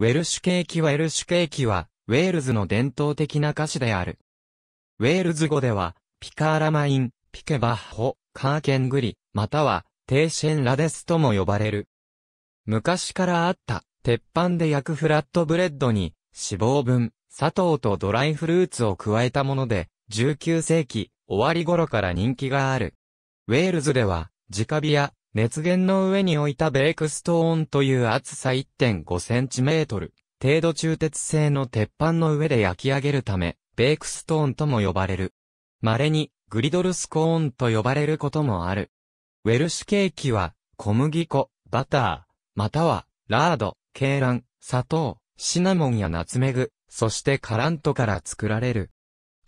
ウェルシュケーキはウェルシュケーキは、ウェールズの伝統的な菓子である。ウェールズ語では、ピカーラマイン、ピケバッホ、カーケングリ、または、テーシェンラデスとも呼ばれる。昔からあった、鉄板で焼くフラットブレッドに、脂肪分、砂糖とドライフルーツを加えたもので、19世紀、終わり頃から人気がある。ウェールズでは、直火や熱源の上に置いたベークストーンという厚さ 1.5cm 程度中鉄製の鉄板の上で焼き上げるため、ベークストーンとも呼ばれる。稀にグリドルスコーンと呼ばれることもある。ウェルシュケーキは小麦粉、バター、またはラード、鶏卵、砂糖、シナモンやナツメグ、そしてカラントから作られる。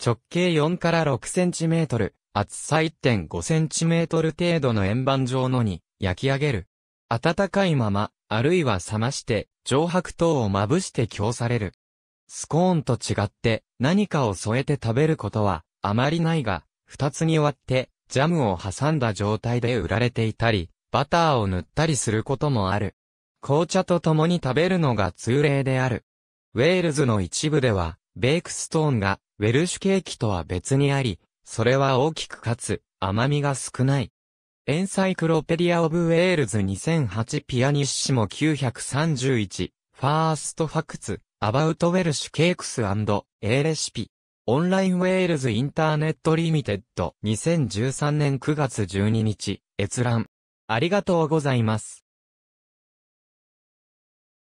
直径4から6センチメートル、厚さ 1.5cm 程度の円盤状のに焼き上げる。温かいまま、あるいは冷まして、上白糖をまぶして供される。スコーンと違って、何かを添えて食べることは、あまりないが、二つに割って、ジャムを挟んだ状態で売られていたり、バターを塗ったりすることもある。紅茶と共に食べるのが通例である。ウェールズの一部では、ベークストーンが、ウェルシュケーキとは別にあり、それは大きくかつ、甘みが少ない。エンサイクロペディア・オブ・ウェールズ2008ピアニッシモ931、ファーストファクツ、アバウト・ウェルシュ・ケークス &A レシピ。オンラインウェールズインターネットリミテッド2013年9月12日閲覧ありがとうございます。